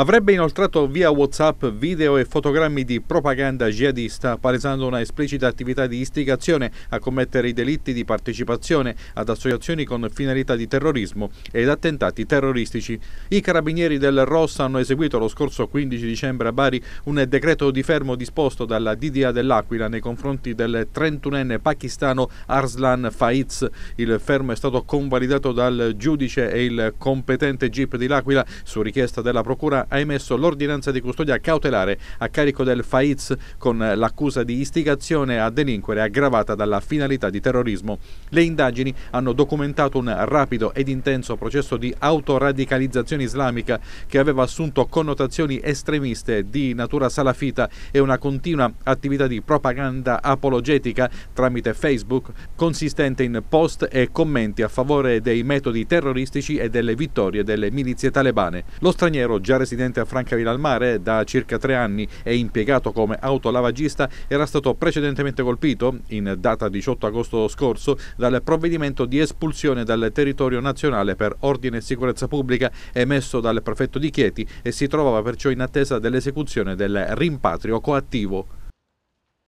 Avrebbe inoltrato via WhatsApp video e fotogrammi di propaganda jihadista, palesando una esplicita attività di istigazione a commettere i delitti di partecipazione ad associazioni con finalità di terrorismo ed attentati terroristici. I carabinieri del ROS hanno eseguito lo scorso 15 dicembre a Bari un decreto di fermo disposto dalla DDA dell'Aquila nei confronti del 31enne pakistano Arslan Faiz. Il fermo è stato convalidato dal giudice e il competente GIP dell'Aquila su richiesta della Procura ha emesso l'ordinanza di custodia cautelare a carico del Faiz con l'accusa di istigazione a delinquere aggravata dalla finalità di terrorismo. Le indagini hanno documentato un rapido ed intenso processo di autoradicalizzazione islamica che aveva assunto connotazioni estremiste di natura salafita e una continua attività di propaganda apologetica tramite Facebook consistente in post e commenti a favore dei metodi terroristici e delle vittorie delle milizie talebane. Lo straniero già residente a Francavilla al Mare da circa tre anni e impiegato come autolavagista, era stato precedentemente colpito, in data 18 agosto scorso, dal provvedimento di espulsione dal territorio nazionale per ordine e sicurezza pubblica emesso dal prefetto di Chieti e si trovava perciò in attesa dell'esecuzione del rimpatrio coattivo.